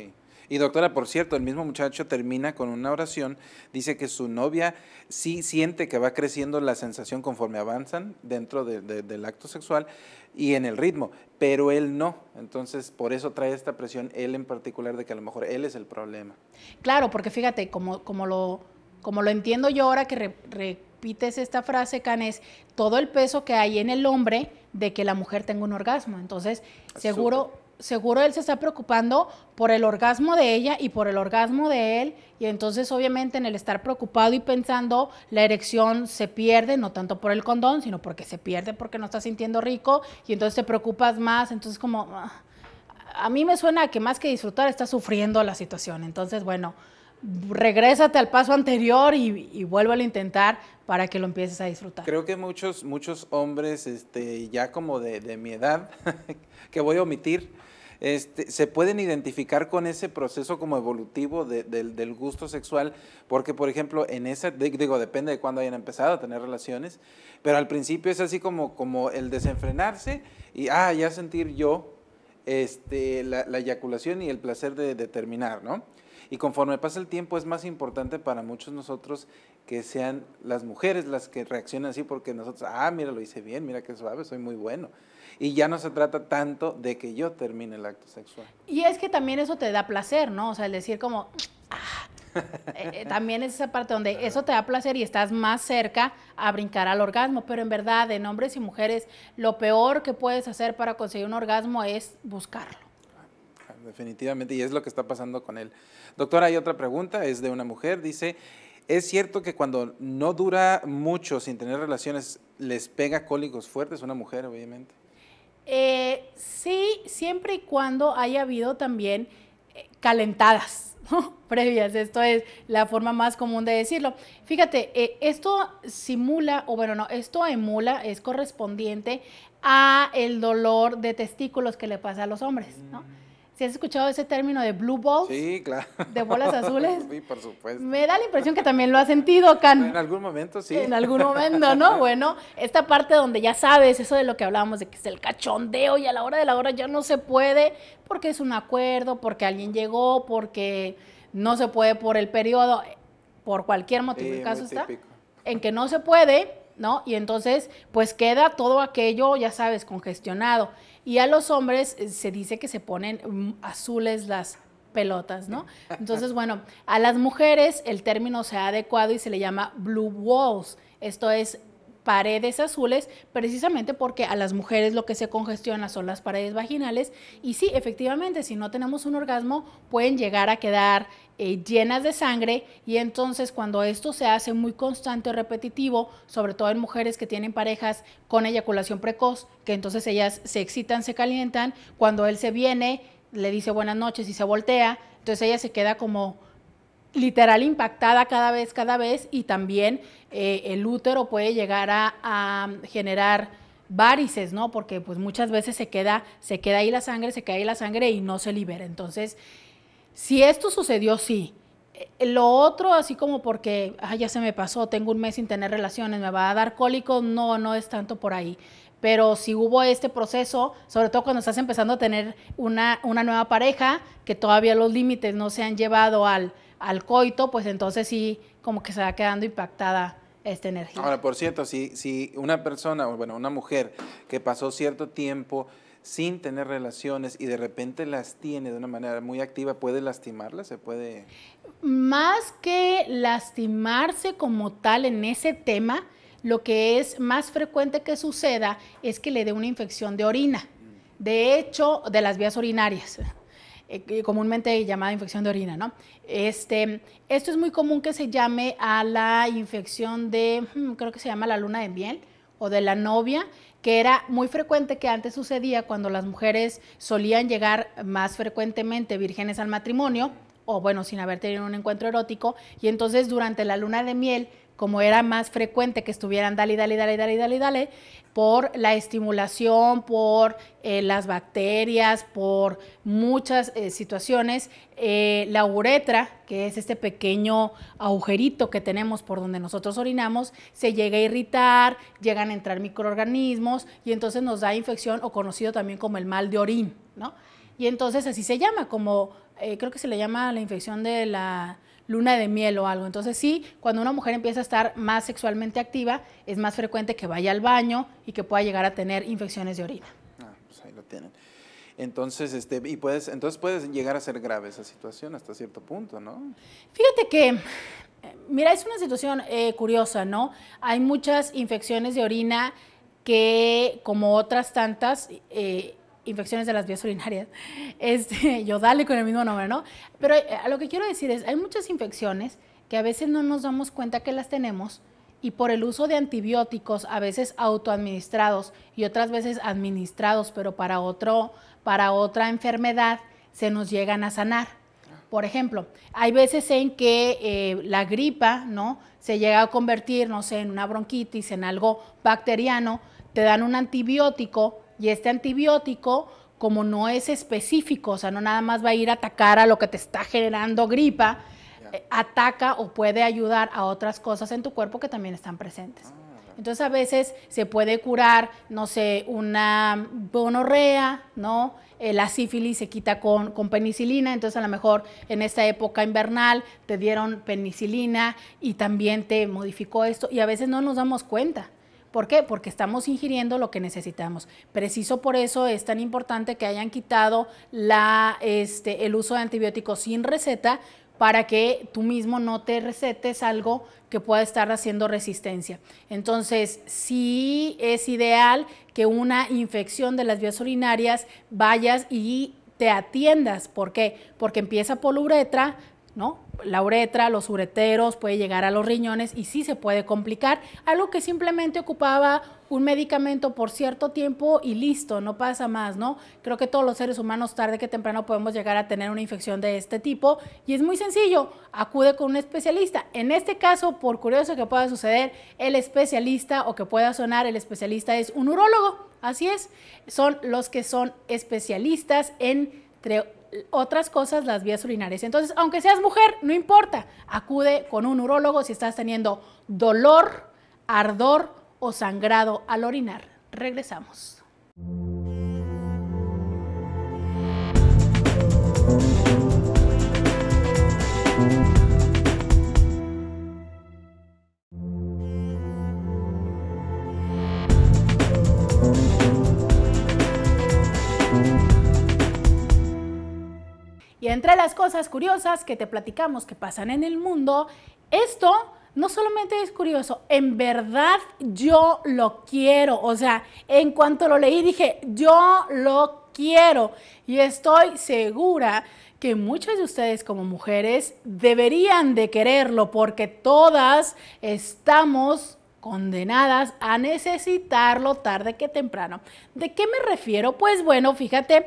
Y doctora, por cierto, el mismo muchacho termina con una oración, dice que su novia sí siente que va creciendo la sensación conforme avanzan dentro del acto sexual, y en el ritmo, pero él no. Entonces, por eso trae esta presión él en particular de que a lo mejor él es el problema. Claro, porque fíjate, como, como, lo, como lo entiendo yo ahora que repites esta frase, Canes, todo el peso que hay en el hombre de que la mujer tenga un orgasmo. Entonces, ah, seguro seguro él se está preocupando por el orgasmo de ella y por el orgasmo de él, y entonces obviamente en el estar preocupado y pensando, la erección se pierde, no tanto por el condón, sino porque se pierde porque no está sintiendo rico, y entonces te preocupas más, entonces como, ah, a mí me suena que más que disfrutar, está sufriendo la situación, entonces bueno, regrésate al paso anterior y, y a intentar para que lo empieces a disfrutar. Creo que muchos, muchos hombres este, ya como de mi edad, *laughs* que voy a omitir, este, se pueden identificar con ese proceso como evolutivo del gusto sexual, porque por ejemplo, en esa, digo, depende de cuándo hayan empezado a tener relaciones, pero al principio es así como, como el desenfrenarse y, ah, ya sentir yo este, la, eyaculación y el placer de, de terminar, ¿no? Y conforme pasa el tiempo es más importante para muchos de nosotros que sean las mujeres las que reaccionan así porque nosotros, ah, mira, lo hice bien, mira qué suave, soy muy bueno y ya no se trata tanto de que yo termine el acto sexual. Y es que también eso te da placer, ¿no? O sea, el decir como, ah". eh, eh, también es esa parte donde eso te da placer y estás más cerca a brincar al orgasmo, pero en verdad, en hombres y mujeres, lo peor que puedes hacer para conseguir un orgasmo es buscarlo definitivamente, y es lo que está pasando con él. Doctora, hay otra pregunta, es de una mujer, dice, ¿es cierto que cuando no dura mucho sin tener relaciones les pega cólicos fuertes una mujer, obviamente? Eh, sí, siempre y cuando haya habido también eh, calentadas *laughs* previas, esto es la forma más común de decirlo. Fíjate, eh, esto simula, o bueno, no, esto emula, es correspondiente a el dolor de testículos que le pasa a los hombres, ¿no? has escuchado ese término de blue balls? Sí, claro. ¿De bolas azules? *laughs* sí, por supuesto. Me da la impresión que también lo has sentido, Can. En algún momento, sí. En algún momento, ¿no? *laughs* Bueno, esta parte donde ya sabes, eso de lo que hablábamos, de que es el cachondeo y a la hora de la hora ya no se puede porque es un acuerdo, porque alguien llegó, porque no se puede por el periodo, por cualquier motivo. caso está en que no se puede, ¿no? Y entonces, pues queda todo aquello, ya sabes, congestionado. Y a los hombres eh, se dice que se ponen mm, azules las pelotas, ¿no? Entonces, bueno, a las mujeres el término se ha adecuado y se le llama blue walls. Esto es paredes azules, precisamente porque a las mujeres lo que se congestiona son las paredes vaginales. Y sí, efectivamente, si no tenemos un orgasmo, pueden llegar a quedar eh, llenas de sangre y entonces cuando esto se hace muy constante o repetitivo, sobre todo en mujeres que tienen parejas con eyaculación precoz, que entonces ellas se excitan, se calientan, cuando él se viene, le dice buenas noches y se voltea, entonces ella se queda como literal impactada cada vez, cada vez, y también eh, el útero puede llegar a, generar varices, ¿no? Porque pues muchas veces se queda, se queda ahí la sangre, se queda ahí la sangre y no se libera. Entonces, si esto sucedió, sí. Eh, lo otro, así como porque, ay, ya se me pasó, tengo un mes sin tener relaciones, me va a dar cólico, no, no es tanto por ahí pero si hubo este proceso, sobre todo cuando estás empezando a tener una nueva pareja, que todavía los límites no se han llevado al al coito, pues entonces sí, como que se va quedando impactada esta energía. Ahora, por cierto, si, si una persona, bueno, una mujer que pasó cierto tiempo sin tener relaciones y de repente las tiene de una manera muy activa, ¿puede lastimarla? ¿Se puede...? Más que lastimarse como tal en ese tema, lo que es más frecuente que suceda es que le dé una infección de orina. Mm. De hecho, de las vías urinarias. Eh, eh, comúnmente llamada infección de orina, ¿no? Este, esto es muy común que se llame a la infección de, hmm, creo que se llama la luna de miel o de la novia, que era muy frecuente que antes sucedía cuando las mujeres solían llegar más frecuentemente vírgenes al matrimonio, o bueno, sin haber tenido un encuentro erótico, y entonces durante la luna de miel como era más frecuente que estuvieran dale, dale, dale, dale, dale, dale, por la estimulación, por eh, las bacterias, por muchas eh, situaciones, eh, la uretra, que es este pequeño agujerito que tenemos por donde nosotros orinamos, se llega a irritar, llegan a entrar microorganismos y entonces nos da infección o conocido también como el mal de orín, ¿no? Y entonces así se llama, como creo que se le llama la infección de la luna de miel o algo. Entonces sí, cuando una mujer empieza a estar más sexualmente activa, es más frecuente que vaya al baño y que pueda llegar a tener infecciones de orina. Ah, pues ahí lo tienen. Entonces, este, y puedes, entonces puedes llegar a ser grave esa situación hasta cierto punto, ¿no? Fíjate que, mira, es una situación eh, curiosa, ¿no? Hay muchas infecciones de orina que, como otras tantas, eh, infecciones de las vías urinarias, este, *laughs* yo dale con el mismo nombre, ¿no? Pero eh, lo que quiero decir es, hay muchas infecciones que a veces no nos damos cuenta que las tenemos y por el uso de antibióticos, a veces autoadministrados y otras veces administrados, pero para, otro, para otra enfermedad, se nos llegan a sanar. Por ejemplo, hay veces en que eh, la gripa, ¿no? Se llega a convertir, no sé, en una bronquitis, en algo bacteriano, te dan un antibiótico y este antibiótico, como no es específico, o sea, no nada más va a ir a atacar a lo que te está generando gripa, eh, ataca o puede ayudar a otras cosas en tu cuerpo que también están presentes. Ah, entonces a veces se puede curar, no sé, una bonorrea, ¿no? la sífilis se quita con, penicilina, entonces a lo mejor en esta época invernal te dieron penicilina y también te modificó esto y a veces no nos damos cuenta. ¿Por qué? Porque estamos ingiriendo lo que necesitamos. Preciso por eso es tan importante que hayan quitado este, el uso de antibióticos sin receta para que tú mismo no te recetes algo que pueda estar haciendo resistencia. Entonces, sí es ideal que una infección de las vías urinarias vayas y te atiendas. ¿Por qué? Porque empieza por uretra, ¿no? la uretra, los ureteros, puede llegar a los riñones y sí se puede complicar. Algo que simplemente ocupaba un medicamento por cierto tiempo y listo, no pasa más, ¿no? Creo que todos los seres humanos tarde que temprano podemos llegar a tener una infección de este tipo y es muy sencillo, acude con un especialista. En este caso, por curioso que pueda suceder, el especialista o que pueda sonar el especialista es un urólogo, así es, son los que son especialistas en otras cosas las vías urinarias. Entonces, aunque seas mujer, no importa, acude con un urólogo si estás teniendo dolor, ardor o sangrado al orinar. Regresamos. Y entre las cosas curiosas que te platicamos que pasan en el mundo, esto no solamente es curioso, en verdad yo lo quiero. O sea, en cuanto lo leí dije, yo lo quiero. Y estoy segura que muchas de ustedes como mujeres deberían de quererlo porque todas estamos condenadas a necesitarlo tarde que temprano. ¿De qué me refiero? Pues bueno, fíjate,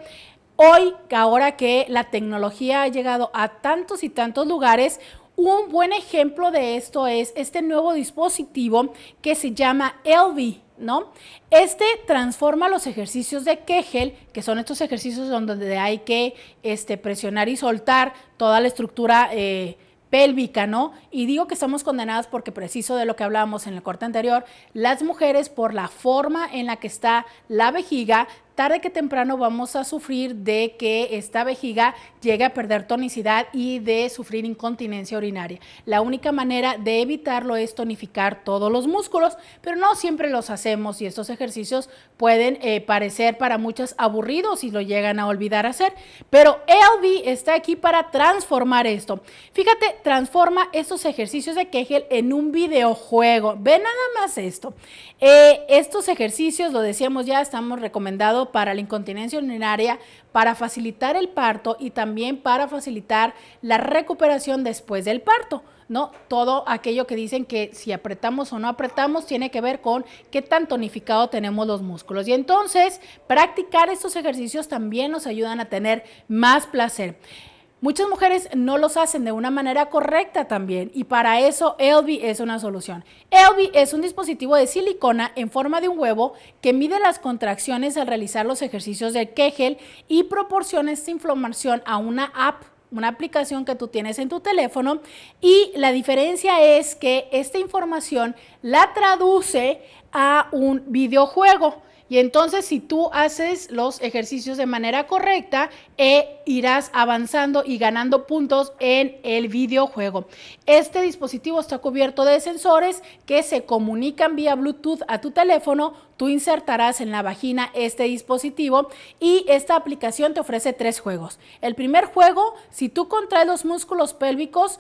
Hoy, ahora que la tecnología ha llegado a tantos y tantos lugares, un buen ejemplo de esto es este nuevo dispositivo que se llama Elvi. ¿No? Este transforma los ejercicios de Kegel, que son estos ejercicios donde hay que este, presionar y soltar toda la estructura eh, pélvica, ¿no? Y digo que estamos condenadas porque preciso de lo que hablábamos en el corte anterior, las mujeres por la forma en la que está la vejiga tarde que temprano vamos a sufrir de que esta vejiga llegue a perder tonicidad y de sufrir incontinencia urinaria. La única manera de evitarlo es tonificar todos los músculos, pero no siempre los hacemos y estos ejercicios pueden eh, parecer para muchas aburridos y lo llegan a olvidar hacer, pero e LV está aquí para transformar esto. Fíjate, transforma estos ejercicios de Kegel en un videojuego. Ve nada más esto. Eh, estos ejercicios, lo decíamos ya, estamos recomendados para la incontinencia urinaria para facilitar el parto y también para facilitar la recuperación después del parto. ¿no? Todo aquello que dicen que si apretamos o no apretamos tiene que ver con qué tan tonificado tenemos los músculos. Y entonces, practicar estos ejercicios también nos ayudan a tener más placer. Muchas mujeres no los hacen de una manera correcta también y para eso Elvi es una solución. Elvi es un dispositivo de silicona en forma de un huevo que mide las contracciones al realizar los ejercicios de Kegel y proporciona esta información a una app una aplicación que tú tienes en tu teléfono y la diferencia es que esta información la traduce a un videojuego. Y entonces si tú haces los ejercicios de manera correcta, e irás avanzando y ganando puntos en el videojuego. Este dispositivo está cubierto de sensores que se comunican vía Bluetooth a tu teléfono. Tú insertarás en la vagina este dispositivo y esta aplicación te ofrece tres juegos. El primer juego, si tú contraes los músculos pélvicos,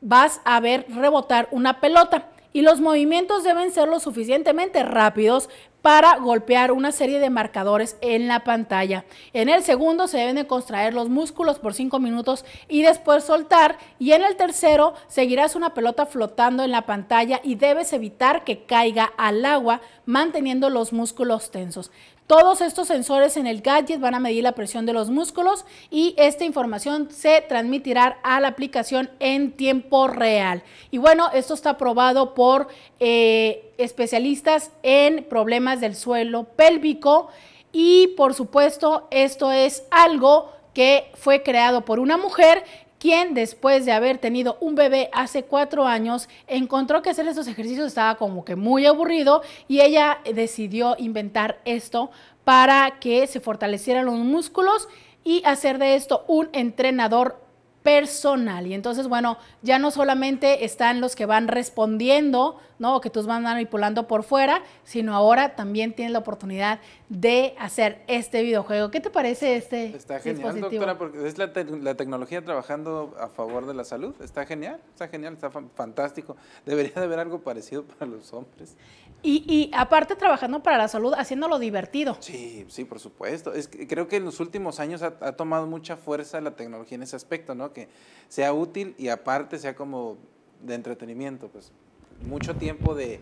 vas a ver rebotar una pelota y los movimientos deben ser lo suficientemente rápidos para golpear una serie de marcadores en la pantalla. En el segundo se deben de contraer los músculos por 5 minutos y después soltar. Y en el tercero seguirás una pelota flotando en la pantalla y debes evitar que caiga al agua manteniendo los músculos tensos. Todos estos sensores en el gadget van a medir la presión de los músculos y esta información se transmitirá a la aplicación en tiempo real. Y bueno, esto está aprobado por eh, especialistas en problemas del suelo pélvico y por supuesto esto es algo que fue creado por una mujer quien después de haber tenido un bebé hace cuatro años, encontró que hacer estos ejercicios estaba como que muy aburrido y ella decidió inventar esto para que se fortalecieran los músculos y hacer de esto un entrenador personal. Y entonces, bueno, ya no solamente están los que van respondiendo, ¿no? O que tú van manipulando por fuera, sino ahora también tienes la oportunidad de hacer este videojuego. ¿Qué te parece este? Está genial, doctora, porque es la, la, tecnología trabajando a favor de la salud. Está genial, está genial, está fantástico. Debería de haber algo parecido para los hombres. Y, aparte trabajando para la salud, haciéndolo divertido. Sí, sí, por supuesto. Es que creo que en los últimos años ha, tomado mucha fuerza la tecnología en ese aspecto, ¿no? Que sea útil y aparte sea como de entretenimiento, pues mucho tiempo de,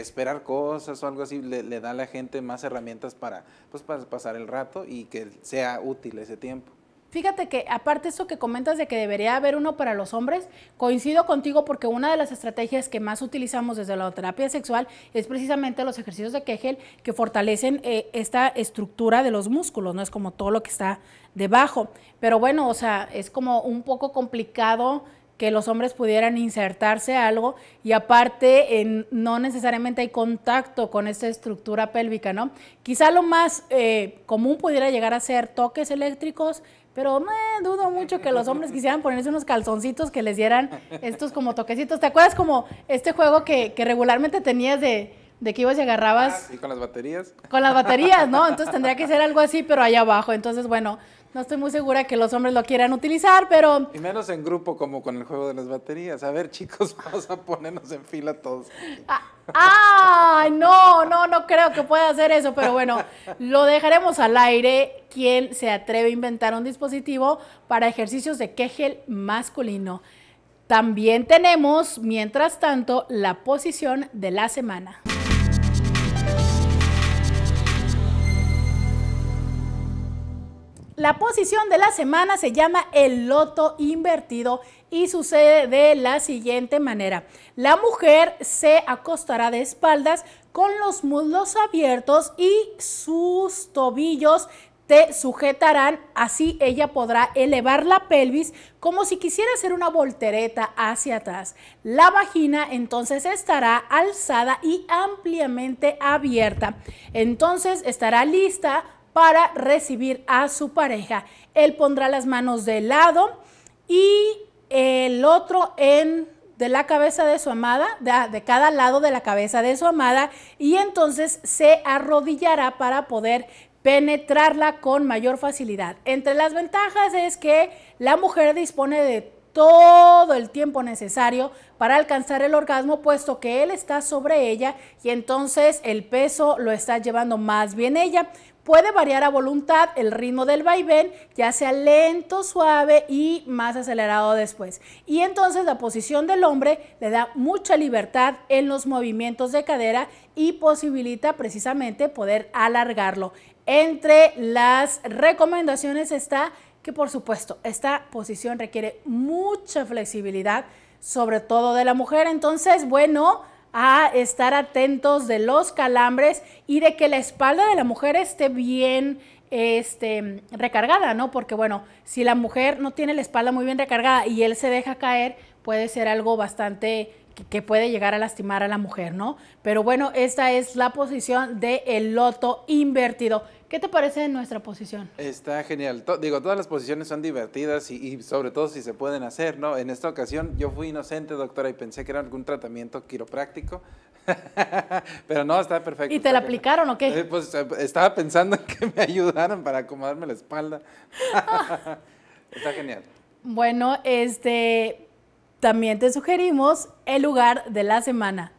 esperar cosas o algo así le, da a la gente más herramientas para, pues, para pasar el rato y que sea útil ese tiempo. Fíjate que aparte esto que comentas de que debería haber uno para los hombres, coincido contigo porque una de las estrategias que más utilizamos desde la terapia sexual es precisamente los ejercicios de Kegel que fortalecen eh, esta estructura de los músculos, no es como todo lo que está debajo. Pero bueno, o sea, es como un poco complicado que los hombres pudieran insertarse algo y aparte no necesariamente hay contacto con esta estructura pélvica, ¿no? Quizá lo más eh, común pudiera llegar a ser toques eléctricos, pero me dudo mucho que los hombres quisieran ponerse unos calzoncitos que les dieran estos como toquecitos. ¿Te acuerdas como este juego que, que regularmente tenías de, de que ibas y agarrabas. y ah, con las baterías. Con las baterías, ¿no? Entonces tendría que ser algo así, pero allá abajo. Entonces, bueno, no estoy muy segura que los hombres lo quieran utilizar, pero... Y menos en grupo como con el juego de las baterías. A ver, chicos, *laughs* vamos a ponernos en fila todos. Ah, ah, no, no, no creo que pueda hacer eso, pero bueno, lo dejaremos al aire. ¿Quién se atreve a inventar un dispositivo para ejercicios de Kegel masculino? También tenemos, mientras tanto, la posición de la semana. La posición de la semana se llama el loto invertido y sucede de la siguiente manera. La mujer se acostará de espaldas con los muslos abiertos y sus tobillos te sujetarán, así ella podrá elevar la pelvis como si quisiera hacer una voltereta hacia atrás. La vagina entonces estará alzada y ampliamente abierta. Entonces estará lista para recibir a su pareja. Él pondrá las manos de lado y el otro en de la cabeza de su amada, de, ah, de, cada lado de la cabeza de su amada, y entonces se arrodillará para poder penetrarla con mayor facilidad. Entre las ventajas es que la mujer dispone de todo el tiempo necesario para alcanzar el orgasmo, puesto que él está sobre ella y entonces el peso lo está llevando más bien ella. Puede variar a voluntad el ritmo del vaivén, ya sea lento, suave y más acelerado después. Y entonces la posición del hombre le da mucha libertad en los movimientos de cadera y posibilita precisamente poder alargarlo. Entre las recomendaciones está que por supuesto esta posición requiere mucha flexibilidad, sobre todo de la mujer. Entonces, bueno, a estar atentos de los calambres y de que la espalda de la mujer esté bien este, recargada, ¿no? Porque bueno, si la mujer no tiene la espalda muy bien recargada y él se deja caer, puede ser algo bastante que puede llegar a lastimar a la mujer, ¿no? Pero bueno, esta es la posición del loto invertido. ¿Qué te parece nuestra posición? Está genial. digo, todas las posiciones son divertidas y, sobre todo si se pueden hacer, ¿no? En esta ocasión yo fui inocente, doctora, y pensé que era algún tratamiento quiropráctico. *laughs* Pero no, está perfecto. ¿Y te la aplicaron o qué? Eh, pues eh, estaba pensando que me ayudaran para acomodarme la espalda. *laughs* *laughs* está genial. Bueno, este, también te sugerimos el lugar de la semana.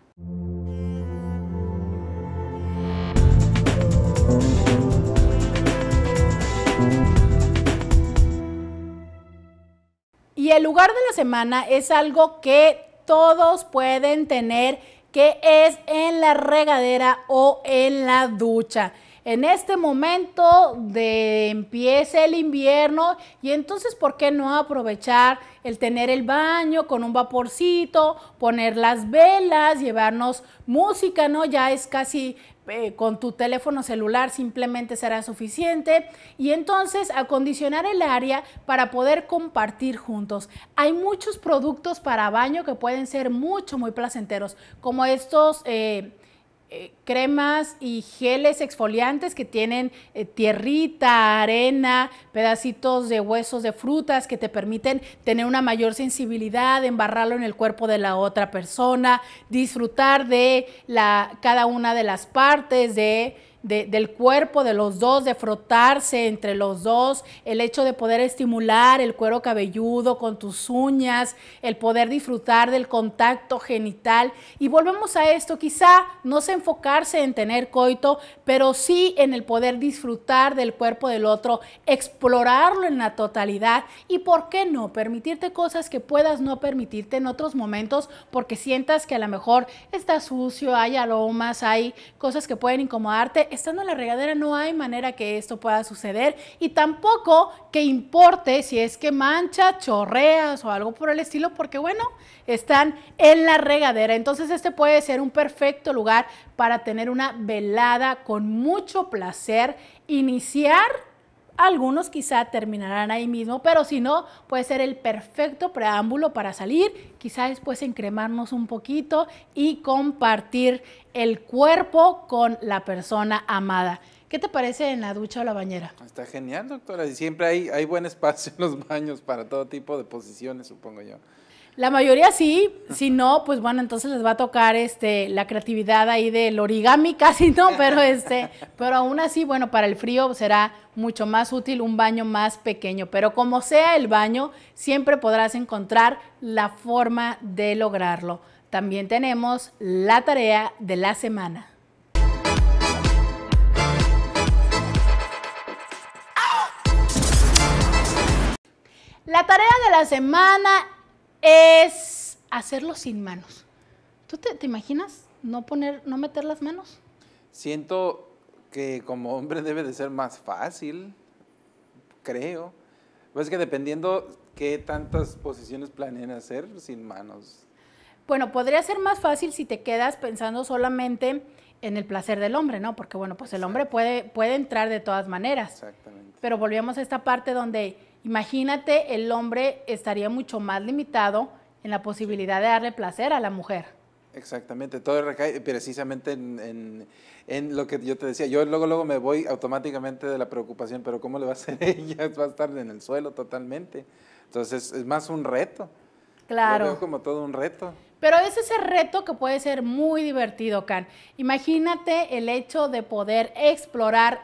Y el lugar de la semana es algo que todos pueden tener, que es en la regadera o en la ducha en este momento de empiece el invierno y entonces, ¿por qué no aprovechar el tener el baño con un vaporcito, poner las velas, llevarnos música, ¿no? Ya es casi eh, con tu teléfono celular simplemente será suficiente y entonces acondicionar el área para poder compartir juntos. Hay muchos productos para baño que pueden ser mucho, muy placenteros, como estos... Eh, eh, cremas y geles exfoliantes que tienen eh, tierrita, arena, pedacitos de huesos de frutas que te permiten tener una mayor sensibilidad, embarrarlo en el cuerpo de la otra persona, disfrutar de la, cada una de las partes de del cuerpo de los dos, de frotarse entre los dos, el hecho de poder estimular el cuero cabelludo con tus uñas, el poder disfrutar del contacto genital. Y volvemos a esto, quizá no se enfocarse en tener coito, pero sí en el poder disfrutar del cuerpo del otro, explorarlo en la totalidad y, ¿por qué no?, permitirte cosas que puedas no permitirte en otros momentos porque sientas que a lo mejor está sucio, hay aromas, hay cosas que pueden incomodarte estando en la regadera no hay manera que esto pueda suceder y tampoco que importe si es que mancha, chorreas o algo por el estilo, porque bueno, están en la regadera. Entonces este puede ser un perfecto lugar para tener una velada con mucho placer, iniciar algunos quizá terminarán ahí mismo, pero si no, puede ser el perfecto preámbulo para salir, quizás después encremarnos un poquito y compartir el cuerpo con la persona amada. ¿Qué te parece en la ducha o la bañera? Está genial, doctora. Y siempre hay, buen espacio en los baños para todo tipo de posiciones, supongo yo. La mayoría sí, si no, pues bueno, entonces les va a tocar este la creatividad ahí del origami *laughs* casi no, pero este, pero aún así, bueno, para el frío será mucho más útil un baño más pequeño, pero como sea el baño, siempre podrás encontrar la forma de lograrlo. También tenemos la tarea de la semana. La tarea de la semana es hacerlo sin manos. ¿Tú te, imaginas no poner, no meter las manos? Siento que como hombre *laughs* debe de ser más fácil, creo. Pues que dependiendo qué tantas posiciones planeen hacer sin manos. Bueno, podría ser más fácil si te quedas pensando solamente en el placer del hombre, ¿no? Porque bueno, pues el hombre puede, puede entrar de todas maneras. Exactamente. Pero volvemos a esta parte donde imagínate el hombre estaría mucho más limitado en la posibilidad de darle placer a la mujer. Exactamente, todo recae precisamente en, lo que yo te decía. Yo luego, luego me voy automáticamente de la preocupación, pero ¿cómo le va a hacer *laughs* ella? Va a estar en el suelo totalmente. Entonces es más un reto. Claro. como todo un reto. Pero es ese reto que puede ser muy divertido, Can. Imagínate el hecho de poder explorar,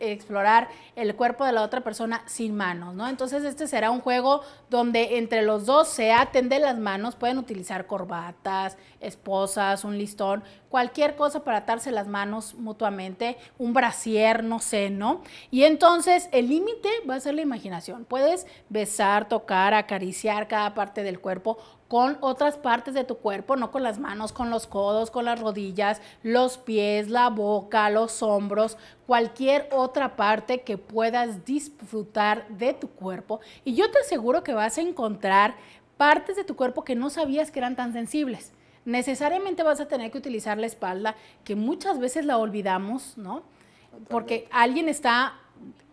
explorar el cuerpo de la otra persona sin manos, ¿no? Entonces este será un juego donde entre los dos se aten de las manos, pueden utilizar corbatas, esposas, un listón, cualquier cosa para atarse las manos mutuamente, un brasier, no sé, ¿no? Y entonces el límite va a ser la imaginación. Puedes besar, tocar, acariciar cada parte del cuerpo con otras partes de tu cuerpo, no con las manos, con los codos, con las rodillas, los pies, la boca, los hombros, cualquier otra parte que puedas disfrutar de tu cuerpo. Y yo te aseguro que vas a encontrar partes de tu cuerpo que no sabías que eran tan sensibles. Necesariamente vas a tener que utilizar la espalda, que muchas veces la olvidamos, ¿no? Porque alguien está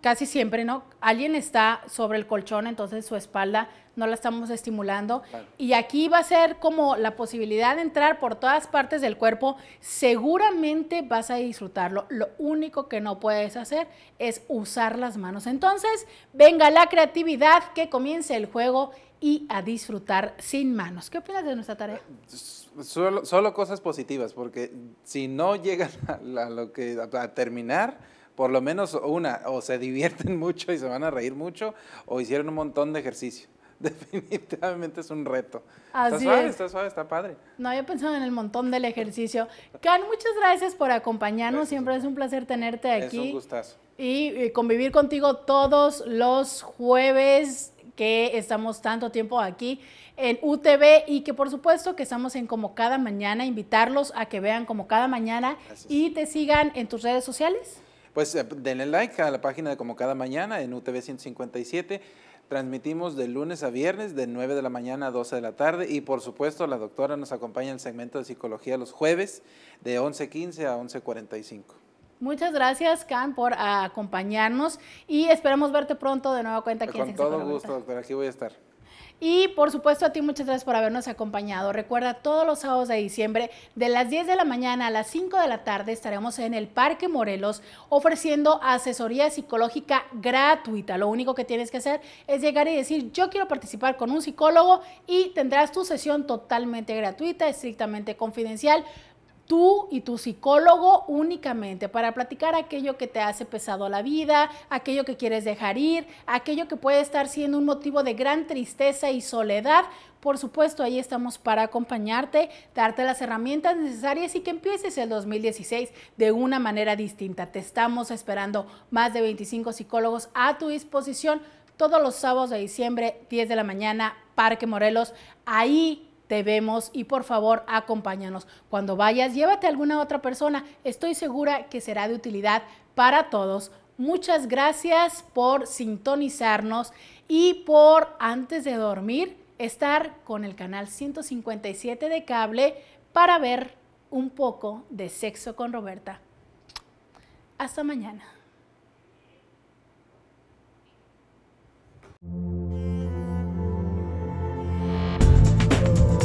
casi siempre, ¿no? Alguien está sobre el colchón, entonces su espalda no la estamos estimulando. Y aquí va a ser como la posibilidad de entrar por todas partes del cuerpo. Seguramente vas a disfrutarlo. Lo único que no puedes hacer es usar las manos. Entonces, venga la creatividad, que comience el juego y a disfrutar sin manos. ¿Qué opinas de nuestra tarea? Pues, solo, cosas positivas, porque si no llegan *laughs* lo que, a terminar por lo menos una, o se divierten *laughs* mucho y se van a reír mucho, o hicieron un montón de ejercicio. *laughs* Definitivamente es un reto. está suave, está suave, está padre. No había pensado en el montón del ejercicio. Can, muchas gracias por acompañarnos. Siempre es un placer tenerte aquí. un Y, eh, convivir contigo todos los jueves que estamos tanto tiempo aquí en UTV y que por supuesto que estamos en como cada mañana, invitarlos a que vean como cada mañana y te sigan en tus redes sociales. Pues eh, denle like a la página de Como Cada Mañana en UTV 157. Transmitimos de lunes a viernes de 9 de la mañana a 12 de la tarde y por supuesto la doctora nos acompaña en el segmento de psicología los jueves de 11.15 a 11.45. Muchas gracias, Can, por ah, acompañarnos y esperamos verte pronto de a cuenta aquí Con todo gusto, doctora. Aquí voy a estar. Y por supuesto a ti muchas gracias por habernos acompañado. Recuerda todos los sábados de diciembre de las 10 de la mañana a las 5 de la tarde estaremos en el Parque Morelos ofreciendo asesoría psicológica gratuita. Lo único que tienes que hacer es llegar y decir yo quiero participar con un psicólogo y tendrás tu sesión totalmente gratuita, estrictamente confidencial tú y tu psicólogo únicamente para platicar aquello que te hace pesado la vida, aquello que quieres dejar ir, aquello que puede estar siendo un motivo de gran tristeza y soledad. Por supuesto, ahí estamos para acompañarte, darte las herramientas necesarias y que empieces el 2016 de una manera distinta. Te estamos esperando más de 25 psicólogos a tu disposición todos los sábados de diciembre, 10 de la mañana, Parque Morelos. Ahí te vemos y por favor acompáñanos. Cuando vayas, llévate a alguna otra persona. Estoy segura que será de utilidad para todos. Muchas gracias por sintonizarnos y por antes de dormir estar con el canal 157 de cable para ver un poco de sexo con Roberta. Hasta mañana.